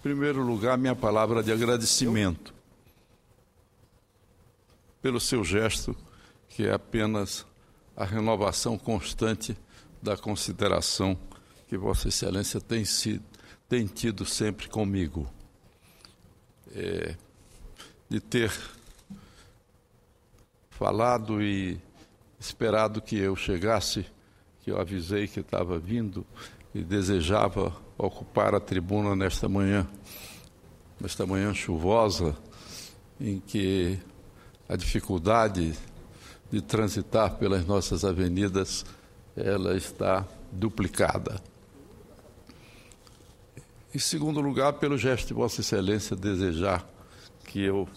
Em primeiro lugar, minha palavra de agradecimento pelo seu gesto, que é apenas a renovação constante da consideração que Vossa Excelência tem, sido, tem tido sempre comigo. É, de ter falado e esperado que eu chegasse, que eu avisei que estava vindo, e desejava ocupar a tribuna nesta manhã, nesta manhã chuvosa, em que a dificuldade de transitar pelas nossas avenidas ela está duplicada. Em segundo lugar, pelo gesto de Vossa Excelência desejar que eu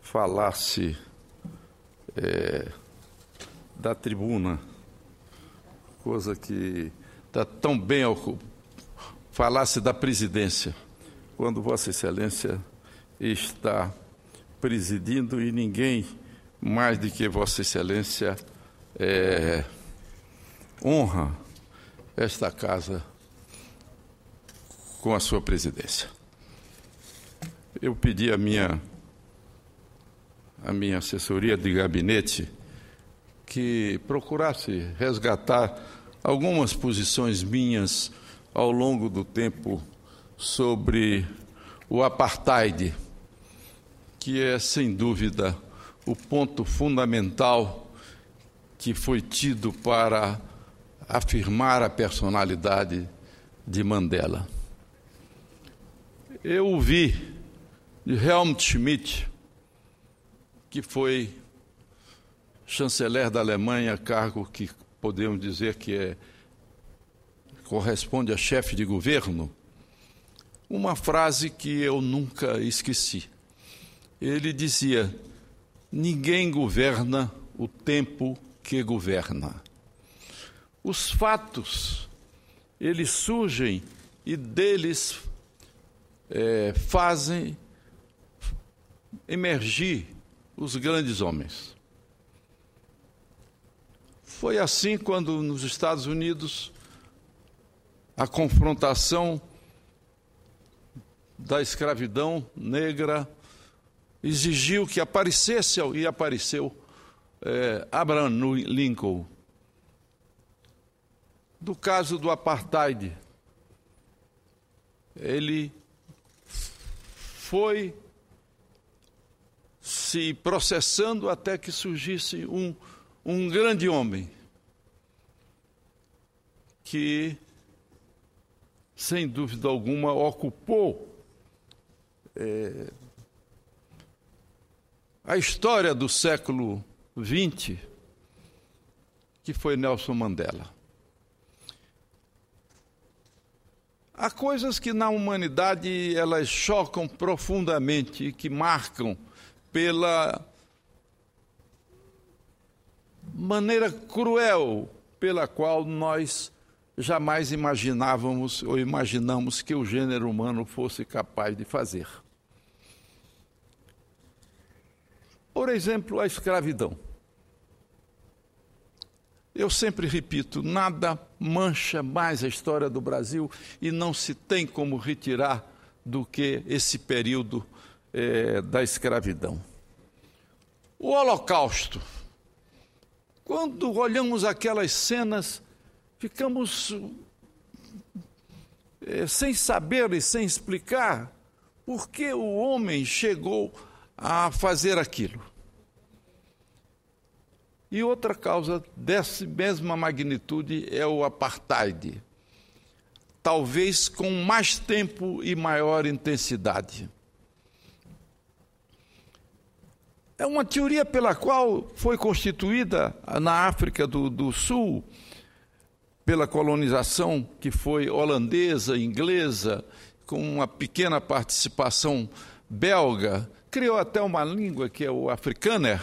falasse é, da tribuna, coisa que está tão bem ao falasse da presidência, quando Vossa Excelência está presidindo e ninguém mais do que Vossa Excelência é, honra esta casa com a sua presidência. Eu pedi a minha, à minha assessoria de gabinete que procurasse resgatar algumas posições minhas ao longo do tempo sobre o apartheid, que é sem dúvida o ponto fundamental que foi tido para afirmar a personalidade de Mandela. Eu ouvi de Helmut Schmidt, que foi chanceler da Alemanha, cargo que podemos dizer que é, corresponde a chefe de governo, uma frase que eu nunca esqueci. Ele dizia: Ninguém governa o tempo que governa. Os fatos, eles surgem e deles é, fazem emergir os grandes homens. Foi assim quando nos Estados Unidos a confrontação da escravidão negra exigiu que aparecesse e apareceu é, Abraham Lincoln. Do caso do apartheid, ele foi se processando até que surgisse um um grande homem que, sem dúvida alguma, ocupou é, a história do século XX, que foi Nelson Mandela. Há coisas que na humanidade elas chocam profundamente, que marcam pela maneira cruel pela qual nós jamais imaginávamos ou imaginamos que o gênero humano fosse capaz de fazer. Por exemplo, a escravidão. Eu sempre repito: nada mancha mais a história do Brasil e não se tem como retirar do que esse período é, da escravidão. O Holocausto quando olhamos aquelas cenas, ficamos é, sem saber e sem explicar por que o homem chegou a fazer aquilo. E outra causa dessa mesma magnitude é o apartheid, talvez com mais tempo e maior intensidade. É uma teoria pela qual foi constituída ah, na África do, do Sul, pela colonização que foi holandesa, inglesa, com uma pequena participação belga, criou até uma língua que é o africâner,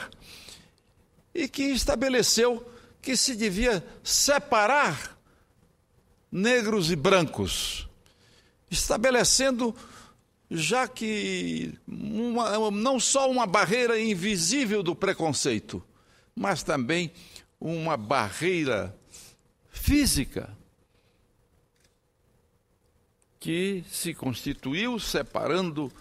e que estabeleceu que se devia separar negros e brancos, estabelecendo já que uma, não só uma barreira invisível do preconceito, mas também uma barreira física que se constituiu separando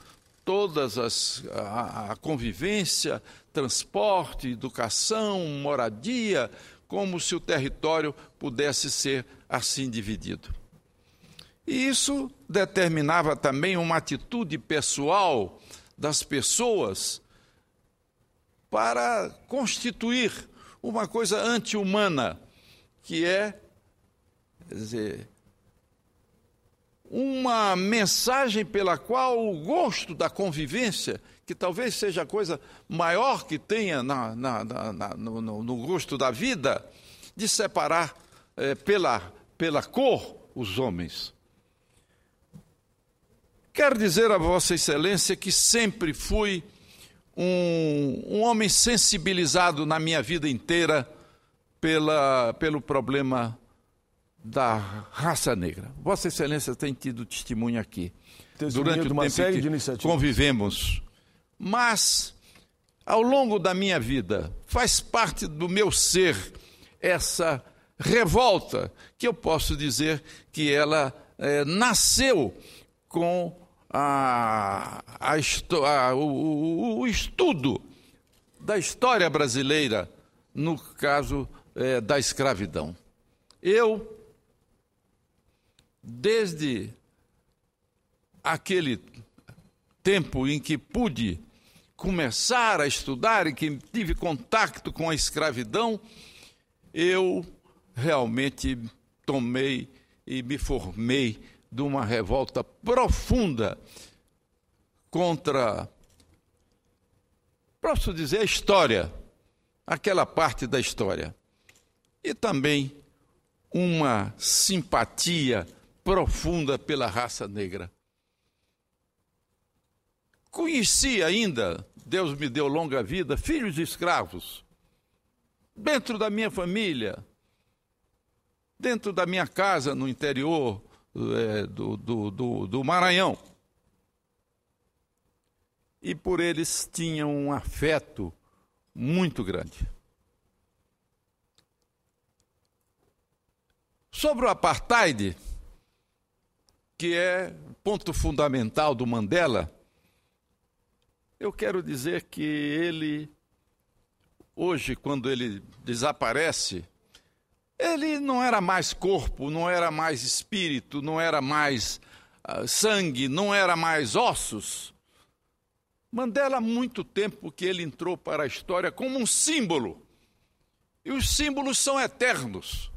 todas as a, a convivência, transporte, educação, moradia, como se o território pudesse ser assim dividido. E isso determinava também uma atitude pessoal das pessoas para constituir uma coisa anti-humana, que é dizer, uma mensagem pela qual o gosto da convivência, que talvez seja a coisa maior que tenha na, na, na, no, no, gosto da vida, de separar eh, pela, pela cor os homens. Quero dizer a Vossa Excelência que sempre fui um, um homem sensibilizado na minha vida inteira pela, pelo problema da raça negra. Vossa Excelência tem tido testemunho aqui. Testemunho durante uma série de iniciativas. convivemos. Mas, ao longo da minha vida, faz parte do meu ser essa revolta, que eu posso dizer que ela é, nasceu com a, a, a, o, o, estudo da história brasileira no caso é, da escravidão. Eu, desde aquele tempo em que pude começar a estudar e que tive contato com a escravidão, eu realmente tomei e me formei de uma revolta profunda contra, posso dizer, a história, aquela parte da história. E também uma simpatia profunda pela raça negra. Conheci ainda, Deus me deu longa vida, filhos de escravos, dentro da minha família, dentro da minha casa no interior, é, do, do, do, do Maranhão. E por eles tinham um afeto muito grande. Sobre o apartheid, que é ponto fundamental do Mandela, eu quero dizer que ele, hoje, quando ele desaparece, ele não era mais corpo, não era mais espírito, não era mais uh, sangue, não era mais ossos. Mandela, há muito tempo que ele entrou para a história como um símbolo. E os símbolos são eternos.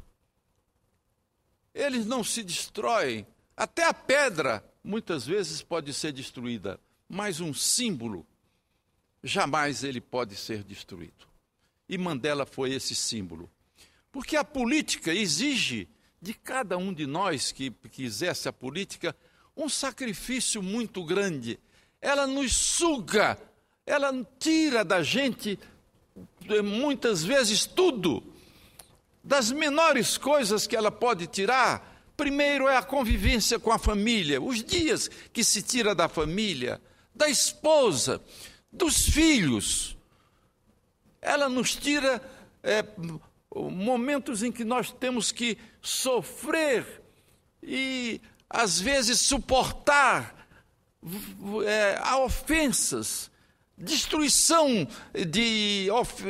Eles não se destroem. Até a pedra, muitas vezes, pode ser destruída, mas um símbolo, jamais ele pode ser destruído. E Mandela foi esse símbolo. Porque a política exige de cada um de nós que, quisesse exerce a política um sacrifício muito grande. Ela nos suga, ela tira da gente eh, muitas vezes tudo. Das menores coisas que ela pode tirar, primeiro é a convivência com a família, os dias que se tira da família, da esposa, dos filhos. Ela nos tira é, momentos em que nós temos que sofrer e às vezes suportar é, ofensas, destruição de,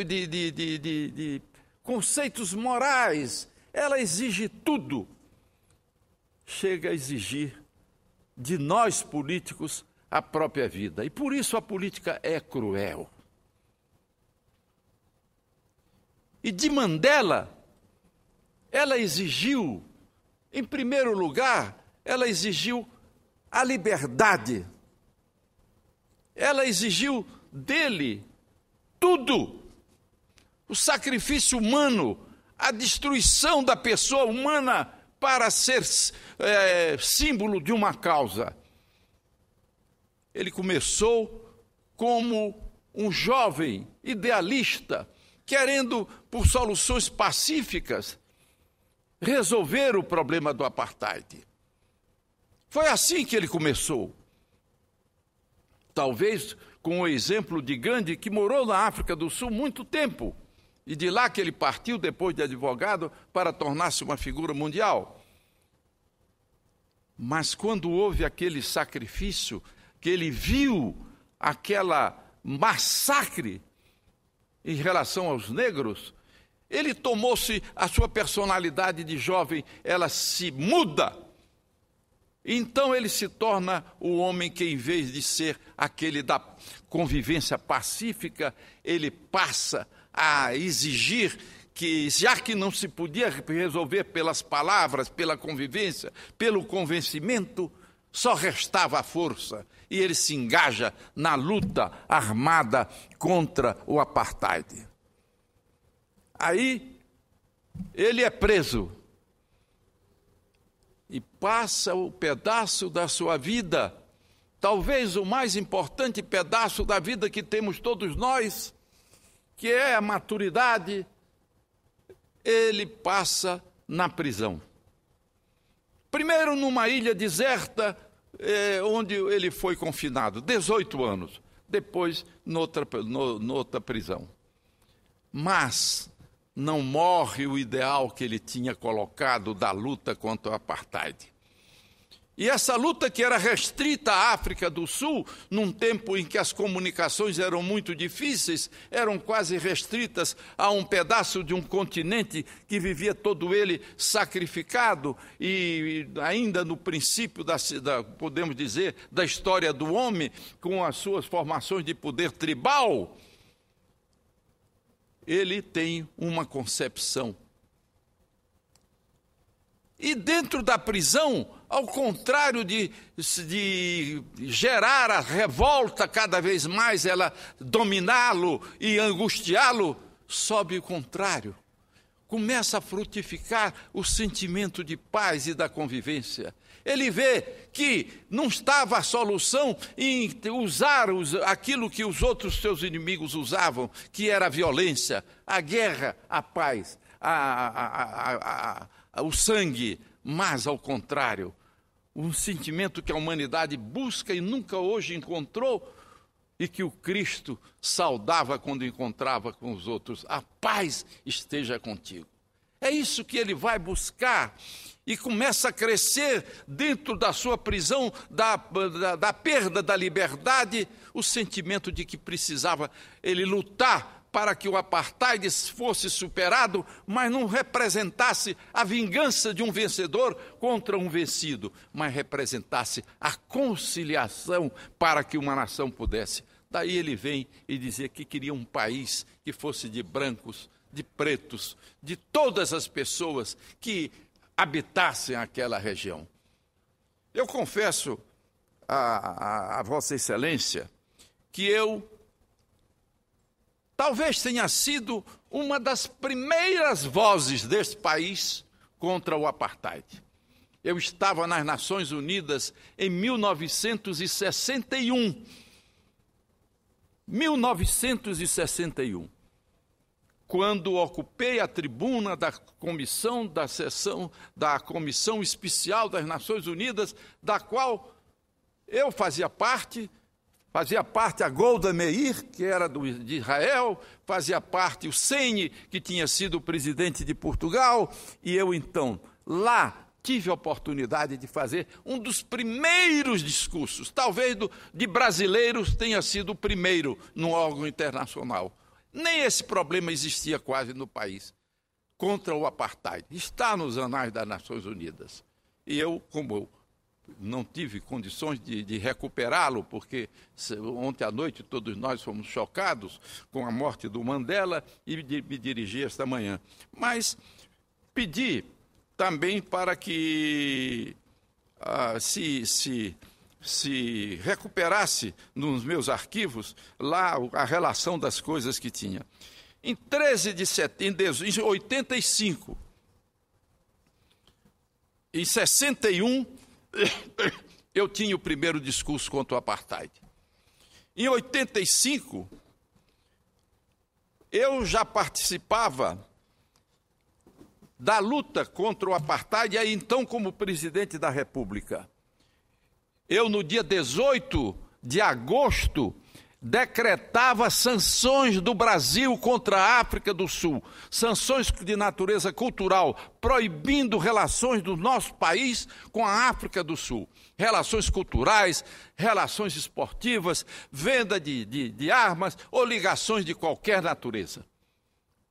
de, de, de conceitos morais. Ela exige tudo. Chega a exigir de nós políticos a própria vida. E por isso a política é cruel. E de Mandela, ela exigiu, em primeiro lugar, ela exigiu a liberdade. Ela exigiu dele tudo: o sacrifício humano, a destruição da pessoa humana para ser é, símbolo de uma causa. Ele começou como um jovem idealista querendo, por soluções pacíficas, resolver o problema do apartheid. Foi assim que ele começou. Talvez com o exemplo de Gandhi, que morou na África do Sul muito tempo, e de lá que ele partiu depois de advogado para tornar-se uma figura mundial. Mas quando houve aquele sacrifício, que ele viu aquela massacre em relação aos negros, ele tomou-se a sua personalidade de jovem, ela se muda. Então ele se torna o homem que, em vez de ser aquele da convivência pacífica, ele passa a exigir que, já que não se podia resolver pelas palavras, pela convivência, pelo convencimento, só restava a força e ele se engaja na luta armada contra o apartheid. Aí ele é preso e passa o pedaço da sua vida, talvez o mais importante pedaço da vida que temos todos nós, que é a maturidade, ele passa na prisão. Primeiro numa ilha deserta, é, onde ele foi confinado, 18 anos, depois noutra, no, noutra prisão. Mas não morre o ideal que ele tinha colocado da luta contra o apartheid. E essa luta que era restrita à África do Sul, num tempo em que as comunicações eram muito difíceis, eram quase restritas a um pedaço de um continente que vivia todo ele sacrificado e ainda no princípio da, da podemos dizer, da história do homem, com as suas formações de poder tribal, ele tem uma concepção e dentro da prisão, ao contrário de, de gerar a revolta cada vez mais, ela dominá-lo e angustiá-lo, sobe o contrário. Começa a frutificar o sentimento de paz e da convivência. Ele vê que não estava a solução em usar aquilo que os outros seus inimigos usavam, que era a violência, a guerra, a paz, a, a, a, a o sangue, mas, ao contrário, um sentimento que a humanidade busca e nunca hoje encontrou e que o Cristo saudava quando encontrava com os outros: a paz esteja contigo. É isso que ele vai buscar e começa a crescer dentro da sua prisão, da, da, da perda da liberdade, o sentimento de que precisava ele lutar para que o apartheid fosse superado, mas não representasse a vingança de um vencedor contra um vencido, mas representasse a conciliação para que uma nação pudesse. Daí ele vem e dizia que queria um país que fosse de brancos, de pretos, de todas as pessoas que habitassem aquela região. Eu confesso a, a, a Vossa Excelência que eu talvez tenha sido uma das primeiras vozes deste país contra o apartheid. Eu estava nas Nações Unidas em 1961. 1961, quando ocupei a tribuna da comissão da sessão da Comissão Especial das Nações Unidas, da qual eu fazia parte Fazia parte a Golda Meir, que era do, de Israel, fazia parte o Sene, que tinha sido presidente de Portugal, e eu então, lá, tive a oportunidade de fazer um dos primeiros discursos, talvez do, de brasileiros tenha sido o primeiro no órgão internacional. Nem esse problema existia quase no país contra o apartheid. Está nos anais das Nações Unidas. E eu, como eu, não tive condições de, de recuperá-lo, porque ontem à noite todos nós fomos chocados com a morte do Mandela e me dirigi esta manhã. Mas pedi também para que ah, se, se, se recuperasse nos meus arquivos lá a relação das coisas que tinha. Em 13 de setembro, em 85, em 61, eu tinha o primeiro discurso contra o apartheid. Em 85, eu já participava da luta contra o apartheid, aí então como presidente da República. Eu, no dia 18 de agosto decretava sanções do Brasil contra a África do Sul, sanções de natureza cultural, proibindo relações do nosso país com a África do Sul. Relações culturais, relações esportivas, venda de, de, de armas ou ligações de qualquer natureza.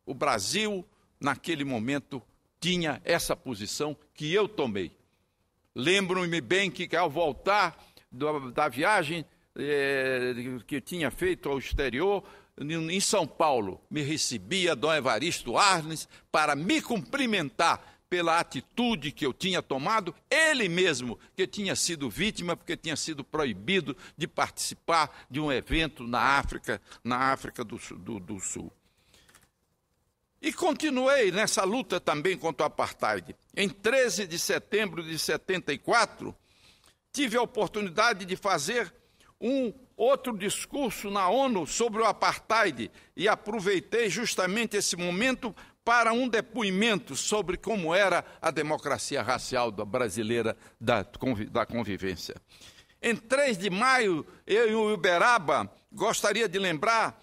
O Brasil, naquele momento, tinha essa posição que eu tomei. Lembro-me bem que, ao voltar da viagem é, que tinha feito ao exterior em São Paulo. Me recebia Dom Evaristo Arnes para me cumprimentar pela atitude que eu tinha tomado, ele mesmo que tinha sido vítima porque tinha sido proibido de participar de um evento na África, na África do, do, do Sul. E continuei nessa luta também contra o apartheid. Em 13 de setembro de 74, tive a oportunidade de fazer um outro discurso na ONU sobre o apartheid e aproveitei justamente esse momento para um depoimento sobre como era a democracia racial da brasileira da, da convivência. Em 3 de maio, eu e o Uberaba gostaria de lembrar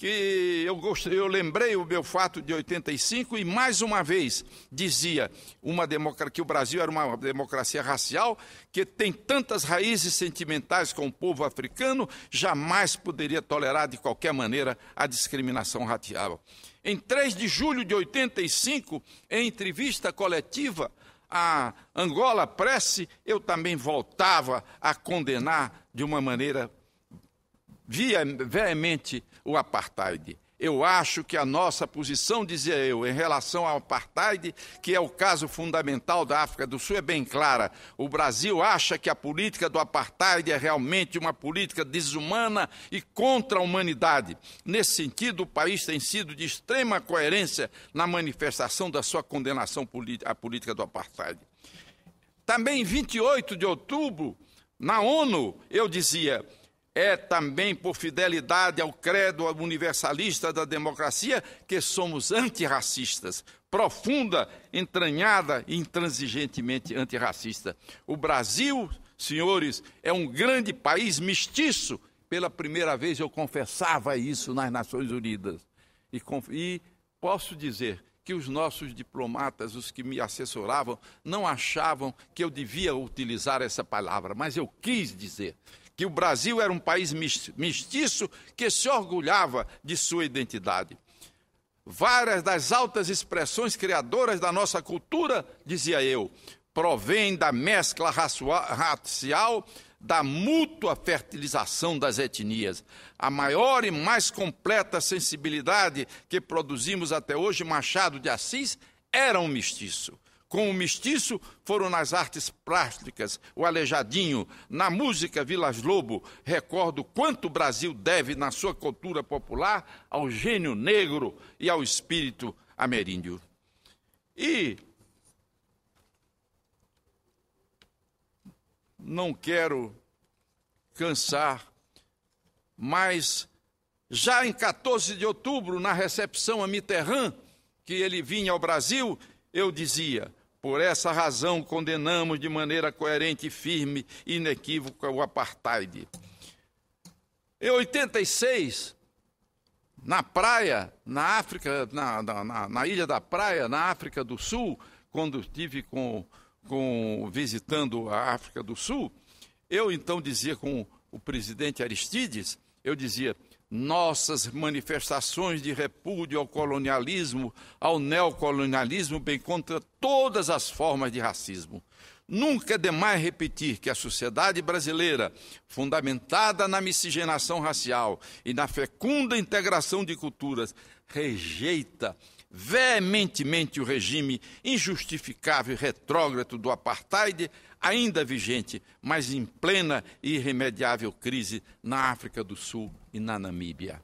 que eu, gostei, eu lembrei o meu fato de 85 e mais uma vez dizia uma democracia, que o Brasil era uma democracia racial, que tem tantas raízes sentimentais com o povo africano, jamais poderia tolerar de qualquer maneira a discriminação racial. Em 3 de julho de 85, em entrevista coletiva à Angola Press, eu também voltava a condenar de uma maneira veemente o apartheid. Eu acho que a nossa posição, dizia eu, em relação ao apartheid, que é o caso fundamental da África do Sul, é bem clara. O Brasil acha que a política do apartheid é realmente uma política desumana e contra a humanidade. Nesse sentido, o país tem sido de extrema coerência na manifestação da sua condenação à política do apartheid. Também, em 28 de outubro, na ONU, eu dizia é também por fidelidade ao credo universalista da democracia que somos antirracistas, profunda, entranhada e intransigentemente antirracista. O Brasil, senhores, é um grande país mestiço. Pela primeira vez eu confessava isso nas Nações Unidas. E, e posso dizer que os nossos diplomatas, os que me assessoravam, não achavam que eu devia utilizar essa palavra, mas eu quis dizer que o Brasil era um país mestiço que se orgulhava de sua identidade. Várias das altas expressões criadoras da nossa cultura, dizia eu, provém da mescla racial, da mútua fertilização das etnias. A maior e mais completa sensibilidade que produzimos até hoje, Machado de Assis era um mestiço com o mestiço foram nas artes plásticas, o Alejadinho, na música Vilas Lobo. Recordo quanto o Brasil deve, na sua cultura popular, ao gênio negro e ao espírito ameríndio. E não quero cansar, mas já em 14 de outubro, na recepção a Mitterrand, que ele vinha ao Brasil, eu dizia: por essa razão, condenamos de maneira coerente, firme e inequívoca o apartheid. Em 86, na praia, na África, na, na, na, Ilha da Praia, na África do Sul, quando estive com, com, visitando a África do Sul, eu então dizia com o presidente Aristides, eu dizia, nossas manifestações de repúdio ao colonialismo, ao neocolonialismo, bem contra todas as formas de racismo. Nunca é demais repetir que a sociedade brasileira, fundamentada na miscigenação racial e na fecunda integração de culturas, rejeita veementemente o regime injustificável e retrógrado do apartheid, ainda vigente, mas em plena e irremediável crise na África do Sul e na Namíbia.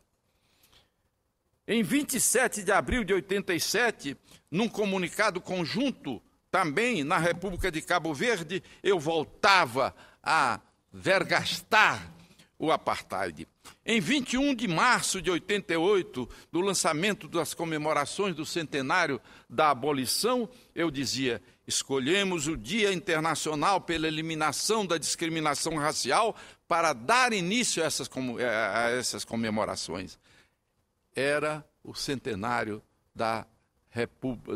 Em 27 de abril de 87, num comunicado conjunto também na República de Cabo Verde, eu voltava a vergastar o apartheid. Em 21 de março de 88, do lançamento das comemorações do centenário da abolição, eu dizia: escolhemos o Dia Internacional pela Eliminação da Discriminação Racial para dar início a essas, eh, a essas comemorações. Era o centenário da,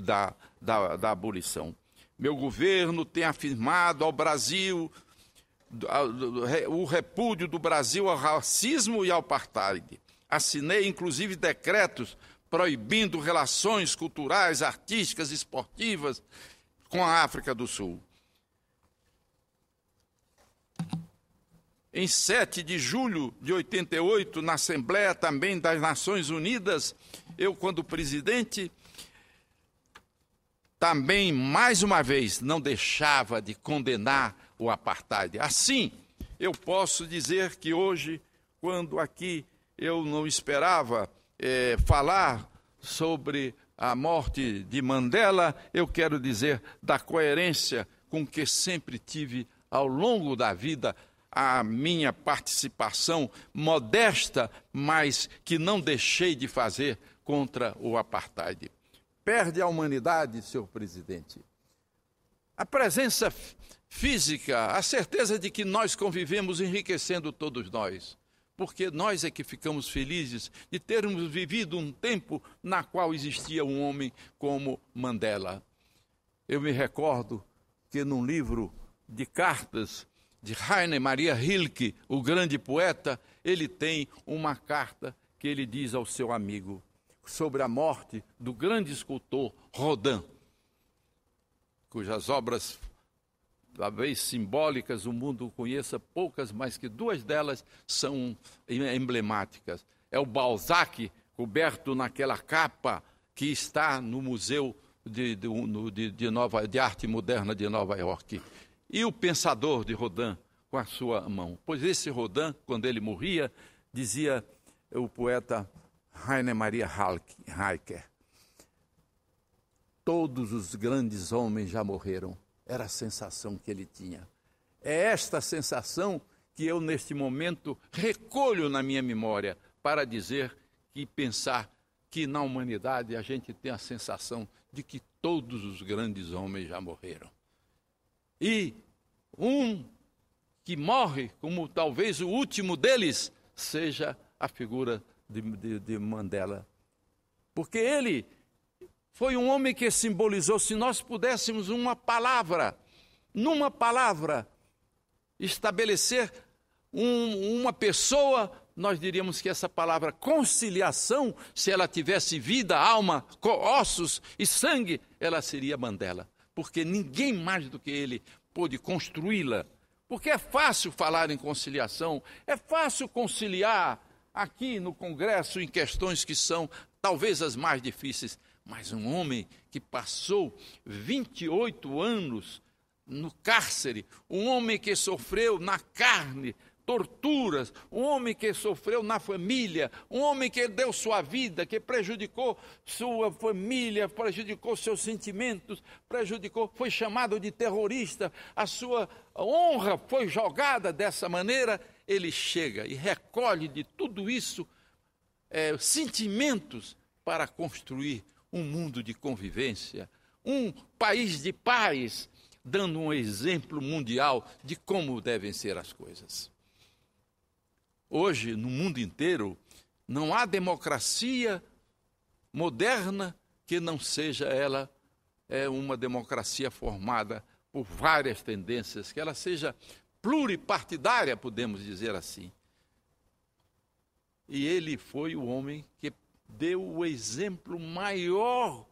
da, da, da abolição. Meu governo tem afirmado ao Brasil o repúdio do Brasil ao racismo e ao apartheid. Assinei, inclusive, decretos proibindo relações culturais, artísticas, esportivas com a África do Sul. Em 7 de julho de 88, na Assembleia também das Nações Unidas, eu, quando presidente, também, mais uma vez, não deixava de condenar o apartheid. Assim, eu posso dizer que hoje, quando aqui eu não esperava é, falar sobre a morte de Mandela, eu quero dizer da coerência com que sempre tive ao longo da vida a minha participação modesta, mas que não deixei de fazer contra o apartheid. Perde a humanidade, senhor presidente. A presença física, a certeza de que nós convivemos enriquecendo todos nós. Porque nós é que ficamos felizes de termos vivido um tempo na qual existia um homem como Mandela. Eu me recordo que num livro de cartas de Heine Maria Hilke, o grande poeta, ele tem uma carta que ele diz ao seu amigo sobre a morte do grande escultor Rodin, cujas obras talvez simbólicas, o mundo conheça poucas, mas que duas delas são emblemáticas. É o Balzac, coberto naquela capa que está no Museu de, de, de, Nova, de Arte Moderna de Nova York. E o pensador de Rodin, com a sua mão. Pois esse Rodin, quando ele morria, dizia o poeta Rainer Maria Heike, Todos os grandes homens já morreram era a sensação que ele tinha. É esta sensação que eu, neste momento, recolho na minha memória para dizer e pensar que na humanidade a gente tem a sensação de que todos os grandes homens já morreram. E um que morre, como talvez o último deles, seja a figura de, de, de Mandela. Porque ele foi um homem que simbolizou, se nós pudéssemos uma palavra, numa palavra, estabelecer um, uma pessoa, nós diríamos que essa palavra conciliação, se ela tivesse vida, alma, ossos e sangue, ela seria Mandela. Porque ninguém mais do que ele pôde construí-la. Porque é fácil falar em conciliação, é fácil conciliar aqui no Congresso em questões que são talvez as mais difíceis, mas um homem que passou 28 anos no cárcere, um homem que sofreu na carne torturas, um homem que sofreu na família, um homem que deu sua vida, que prejudicou sua família, prejudicou seus sentimentos, prejudicou, foi chamado de terrorista, a sua honra foi jogada dessa maneira, ele chega e recolhe de tudo isso é, sentimentos para construir um mundo de convivência, um país de paz, dando um exemplo mundial de como devem ser as coisas. Hoje, no mundo inteiro, não há democracia moderna que não seja ela é uma democracia formada por várias tendências, que ela seja pluripartidária, podemos dizer assim. E ele foi o homem que deu o exemplo maior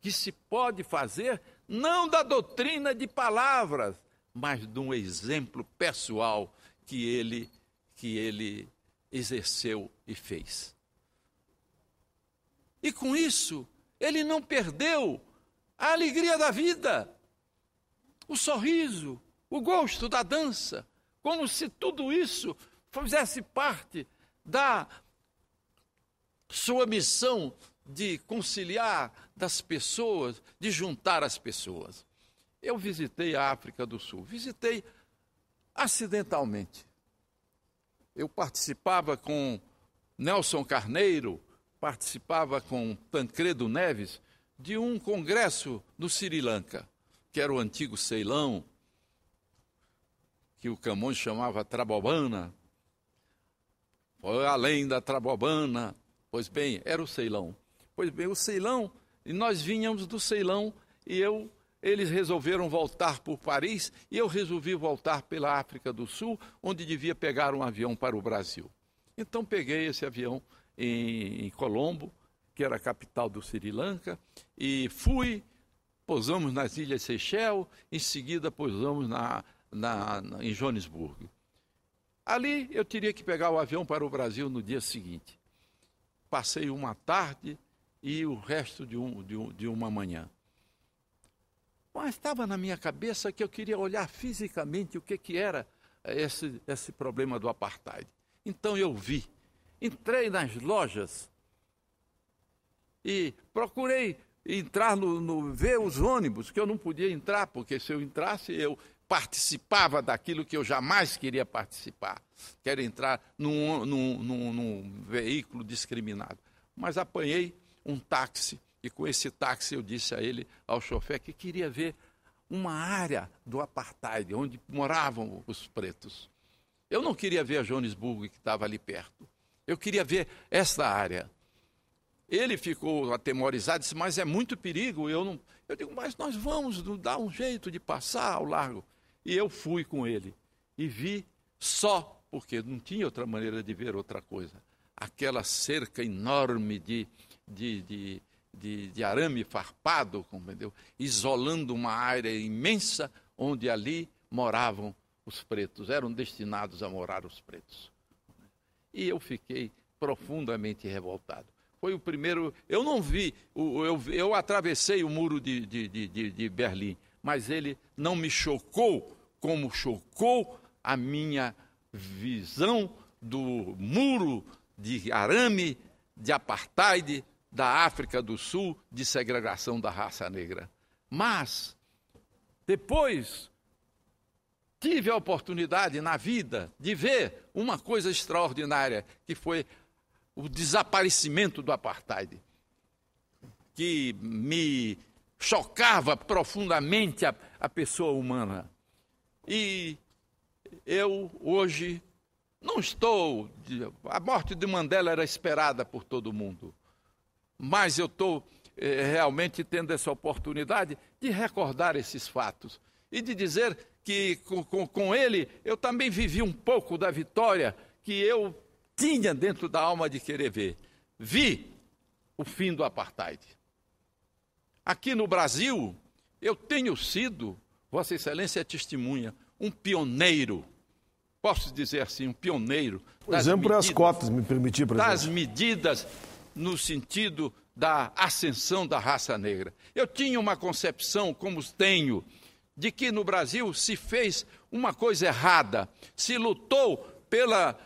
que se pode fazer, não da doutrina de palavras, mas de um exemplo pessoal que ele que ele exerceu e fez. E com isso, ele não perdeu a alegria da vida, o sorriso, o gosto da dança, como se tudo isso fizesse parte da sua missão de conciliar das pessoas, de juntar as pessoas. Eu visitei a África do Sul, visitei acidentalmente. Eu participava com Nelson Carneiro, participava com Tancredo Neves de um congresso no Sri Lanka, que era o antigo Ceilão, que o Camões chamava Trabobana. Foi além da Trabobana, Pois bem, era o Ceilão. Pois bem, o Ceilão, e nós vinhamos do Ceilão e eu eles resolveram voltar por Paris e eu resolvi voltar pela África do Sul, onde devia pegar um avião para o Brasil. Então peguei esse avião em, Colombo, que era a capital do Sri Lanka, e fui, pousamos nas Ilhas Seychelles, em seguida pousamos na, na, na, em Joanesburgo. Ali eu teria que pegar o avião para o Brasil no dia seguinte passei uma tarde e o resto de, um, de, um, de uma manhã. Mas estava na minha cabeça que eu queria olhar fisicamente o que, que era eh, esse, esse problema do apartheid. Então eu vi, entrei nas lojas e procurei entrar no, no ver os ônibus, que eu não podia entrar, porque se eu entrasse eu participava daquilo que eu jamais queria participar. Quero entrar num, num, num, num veículo discriminado. Mas apanhei um táxi e com esse táxi eu disse a ele, ao chofer, que queria ver uma área do apartheid, onde moravam os pretos. Eu não queria ver a Johannesburg que estava ali perto. Eu queria ver essa área. Ele ficou atemorizado, disse, mas é muito perigo. Eu, não... eu digo, mas nós vamos dar um jeito de passar ao largo. E eu fui com ele e vi só, porque não tinha outra maneira de ver outra coisa, aquela cerca enorme de, de, de, de, de arame farpado, compreendeu? Isolando uma área imensa onde ali moravam os pretos, eram destinados a morar os pretos. E eu fiquei profundamente revoltado. Foi o primeiro. Eu não vi, eu, eu atravessei o muro de, de, de, de Berlim, mas ele não me chocou como chocou a minha visão do muro de arame, de apartheid da África do Sul, de segregação da raça negra. Mas, depois, tive a oportunidade na vida de ver uma coisa extraordinária, que foi o desaparecimento do apartheid, que me chocava profundamente a, a pessoa humana. E eu hoje não estou. A morte de Mandela era esperada por todo mundo, mas eu estou eh, realmente tendo essa oportunidade de recordar esses fatos e de dizer que com, com, com ele eu também vivi um pouco da vitória que eu tinha dentro da alma de querer ver. Vi o fim do apartheid. Aqui no Brasil, eu tenho sido Vossa Excelência é testemunha, um pioneiro, posso dizer assim, um pioneiro. Por exemplo, medidas, as cotas, me permitir, presidente. Das medidas no sentido da ascensão da raça negra. Eu tinha uma concepção, como tenho, de que no Brasil se fez uma coisa errada, se lutou pela,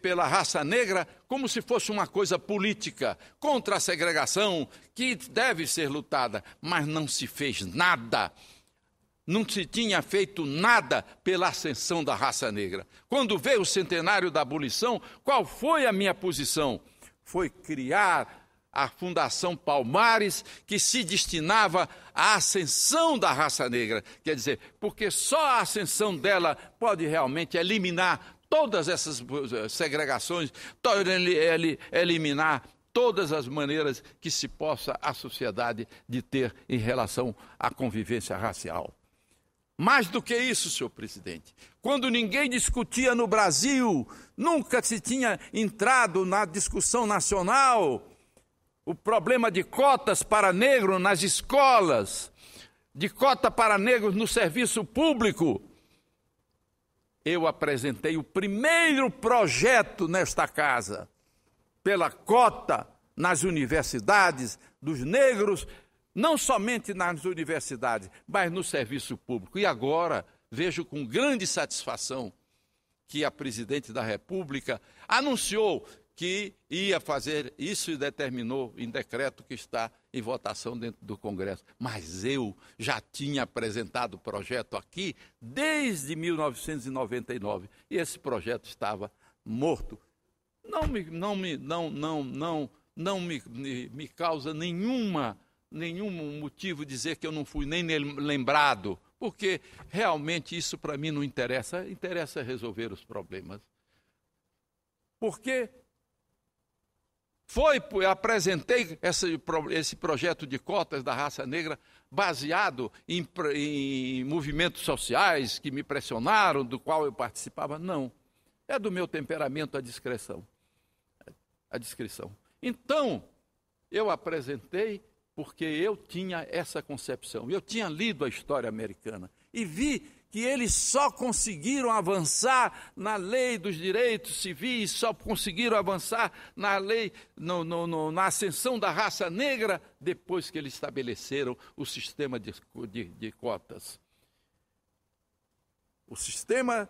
pela raça negra como se fosse uma coisa política, contra a segregação, que deve ser lutada, mas não se fez nada não se tinha feito nada pela ascensão da raça negra. Quando veio o centenário da abolição, qual foi a minha posição? Foi criar a Fundação Palmares, que se destinava à ascensão da raça negra. Quer dizer, porque só a ascensão dela pode realmente eliminar todas essas eh, segregações, eliminar todas as maneiras que se possa a sociedade de ter em relação à convivência racial. Mais do que isso, senhor presidente, quando ninguém discutia no Brasil, nunca se tinha entrado na discussão nacional o problema de cotas para negro nas escolas, de cota para negros no serviço público. Eu apresentei o primeiro projeto nesta casa pela cota nas universidades dos negros não somente nas universidades, mas no serviço público. E agora vejo com grande satisfação que a presidente da República anunciou que ia fazer isso e determinou em decreto que está em votação dentro do Congresso. Mas eu já tinha apresentado o projeto aqui desde 1999 e esse projeto estava morto. Não me, não me, não, não, não, não me, me, me causa nenhuma nenhum motivo dizer que eu não fui nem lembrado, porque realmente isso para mim não interessa, interessa resolver os problemas. Porque foi, apresentei esse, esse projeto de cotas da raça negra baseado em, em movimentos sociais que me pressionaram, do qual eu participava. Não. É do meu temperamento a discreção. A discrição. Então, eu apresentei porque eu tinha essa concepção. Eu tinha lido a história americana e vi que eles só conseguiram avançar na lei dos direitos civis, só conseguiram avançar na lei, no, no, no, na ascensão da raça negra, depois que eles estabeleceram o sistema de, de, de cotas. O sistema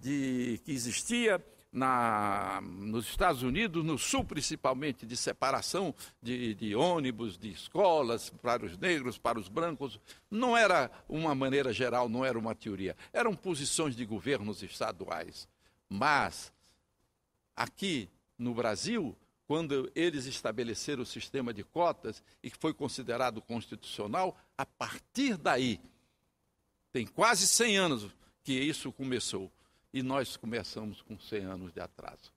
de, que existia na, nos Estados Unidos, no sul principalmente, de separação de, de ônibus, de escolas para os negros, para os brancos. Não era uma maneira geral, não era uma teoria. Eram posições de governos estaduais. Mas, aqui no Brasil, quando eles estabeleceram o sistema de cotas e que foi considerado constitucional, a partir daí, tem quase 100 anos que isso começou e nós começamos com 100 anos de atraso.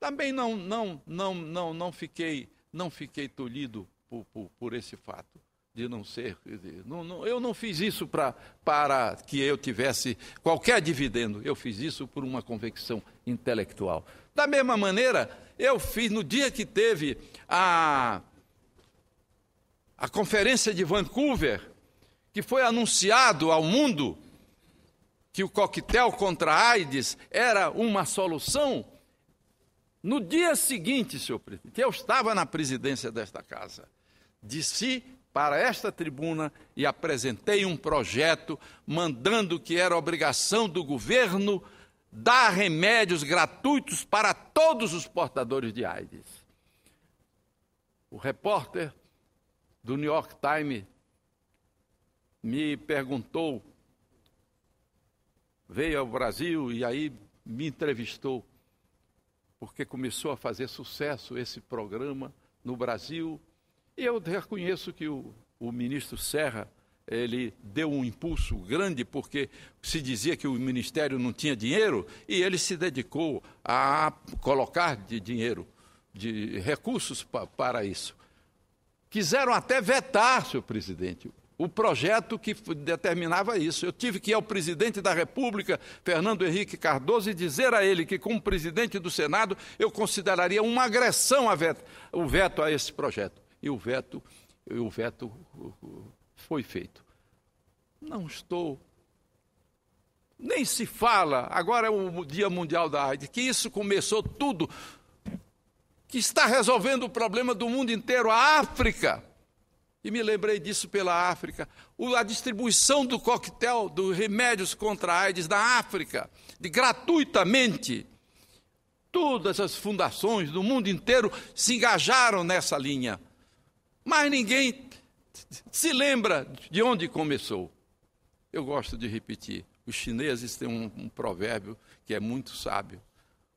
Também não, não, não, não, não fiquei, não fiquei tolhido por, por, por esse fato de não ser. De, não, não, eu não fiz isso pra, para que eu tivesse qualquer dividendo, eu fiz isso por uma convicção intelectual. Da mesma maneira, eu fiz no dia que teve a, a conferência de Vancouver, que foi anunciado ao mundo, que o coquetel contra a AIDS era uma solução, no dia seguinte, senhor presidente, eu estava na presidência desta casa, desci para esta tribuna e apresentei um projeto mandando que era obrigação do governo dar remédios gratuitos para todos os portadores de AIDS. O repórter do New York Times me perguntou veio ao Brasil e aí me entrevistou, porque começou a fazer sucesso esse programa no Brasil. E eu reconheço que o, o ministro Serra ele deu um impulso grande porque se dizia que o ministério não tinha dinheiro e ele se dedicou a colocar de dinheiro, de recursos para isso. Quiseram até vetar, senhor presidente, o projeto que determinava isso. Eu tive que ir ao presidente da República, Fernando Henrique Cardoso, e dizer a ele que, como presidente do Senado, eu consideraria uma agressão veto, o veto a esse projeto. E o veto, o veto foi feito. Não estou. Nem se fala, agora é o Dia Mundial da AIDS, que isso começou tudo, que está resolvendo o problema do mundo inteiro, a África e me lembrei disso pela África, a distribuição do coquetel dos remédios contra a AIDS na África, de gratuitamente. Todas as fundações do mundo inteiro se engajaram nessa linha. Mas ninguém se lembra de onde começou. Eu gosto de repetir: os chineses têm um, um provérbio que é muito sábio.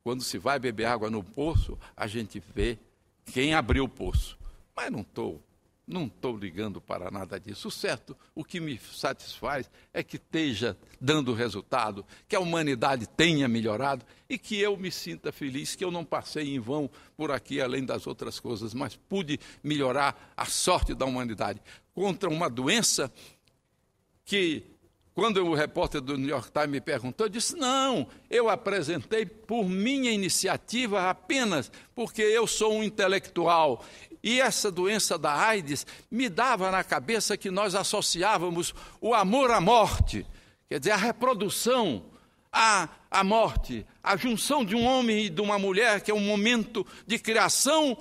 Quando se vai beber água no poço, a gente vê quem abriu o poço. Mas não estou não estou ligando para nada disso. Certo, o que me satisfaz é que esteja dando resultado, que a humanidade tenha melhorado e que eu me sinta feliz, que eu não passei em vão por aqui além das outras coisas, mas pude melhorar a sorte da humanidade contra uma doença que quando o repórter do New York Times me perguntou, eu disse: não, eu apresentei por minha iniciativa apenas, porque eu sou um intelectual. E essa doença da AIDS me dava na cabeça que nós associávamos o amor à morte, quer dizer, a reprodução à, à morte, a junção de um homem e de uma mulher, que é um momento de criação,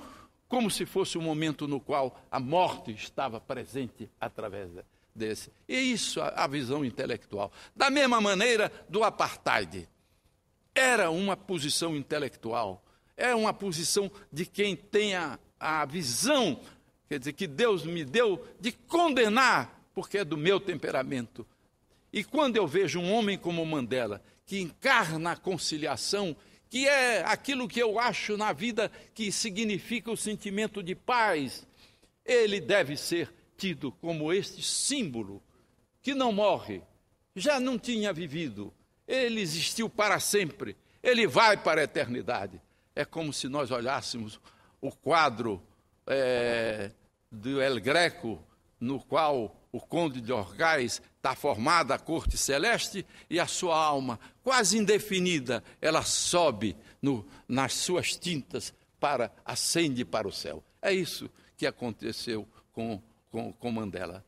como se fosse um momento no qual a morte estava presente através dela desse. E isso a, visão intelectual. Da mesma maneira do apartheid. Era uma posição intelectual, é uma posição de quem tem a, a visão, quer dizer, que Deus me deu de condenar, porque é do meu temperamento. E quando eu vejo um homem como Mandela, que encarna a conciliação, que é aquilo que eu acho na vida que significa o sentimento de paz, ele deve ser tido como este símbolo que não morre, já não tinha vivido, ele existiu para sempre, ele vai para a eternidade. É como se nós olhássemos o quadro é, do El Greco, no qual o conde de Orgaz está formada a corte celeste e a sua alma, quase indefinida, ela sobe no, nas suas tintas para ascende para o céu. É isso que aconteceu com com, com Mandela.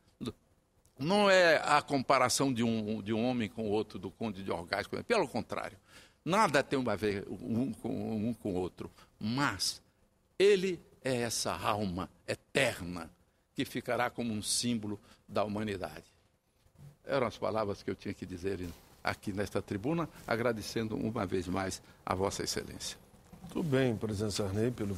Não é a comparação de um, de um homem com o outro, do conde de Orgaz, pelo contrário. Nada tem a ver um com, um com o outro. Mas ele é essa alma eterna que ficará como um símbolo da humanidade. Eram as palavras que eu tinha que dizer aqui nesta tribuna, agradecendo uma vez mais a Vossa Excelência. Muito bem, presidente Sarney, pelo